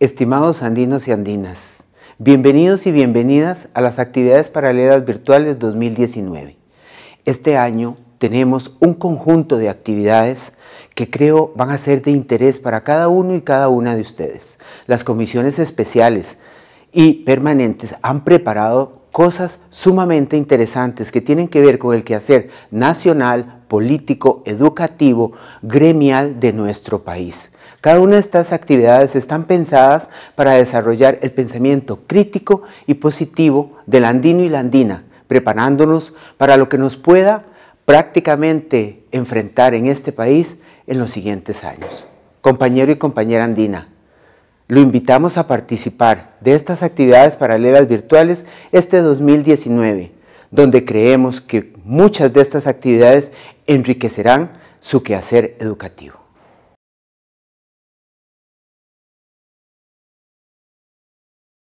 Estimados andinos y andinas, bienvenidos y bienvenidas a las actividades paralelas virtuales 2019. Este año tenemos un conjunto de actividades que creo van a ser de interés para cada uno y cada una de ustedes. Las comisiones especiales y permanentes han preparado cosas sumamente interesantes que tienen que ver con el quehacer nacional, político, educativo, gremial de nuestro país. Cada una de estas actividades están pensadas para desarrollar el pensamiento crítico y positivo del andino y la andina, preparándonos para lo que nos pueda prácticamente enfrentar en este país en los siguientes años. Compañero y compañera andina, lo invitamos a participar de estas actividades paralelas virtuales este 2019, donde creemos que muchas de estas actividades enriquecerán su quehacer educativo.